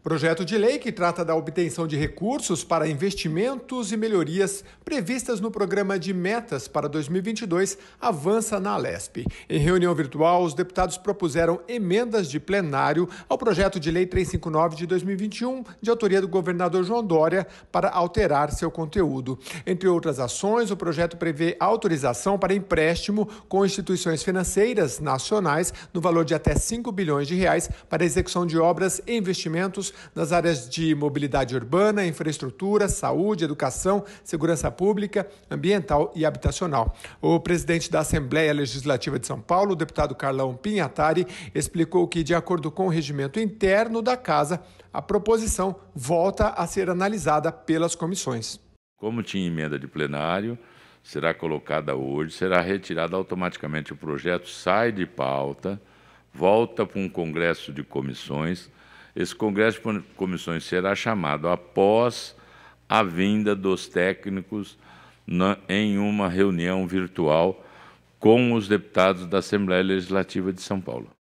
Projeto de lei que trata da obtenção de recursos para investimentos e melhorias previstas no programa de metas para 2022 avança na Alesp. Em reunião virtual, os deputados propuseram emendas de plenário ao projeto de lei 359 de 2021, de autoria do governador João Dória, para alterar seu conteúdo. Entre outras ações, o projeto prevê autorização para empréstimo com instituições financeiras nacionais no valor de até 5 bilhões de reais para execução de obras e investimentos nas áreas de mobilidade urbana, infraestrutura, saúde, educação, segurança pública, ambiental e habitacional. O presidente da Assembleia Legislativa de São Paulo, o deputado Carlão Pinhatari, explicou que, de acordo com o regimento interno da Casa, a proposição volta a ser analisada pelas comissões. Como tinha emenda de plenário, será colocada hoje, será retirada automaticamente. O projeto sai de pauta, volta para um congresso de comissões. Esse Congresso de Comissões será chamado após a vinda dos técnicos na, em uma reunião virtual com os deputados da Assembleia Legislativa de São Paulo.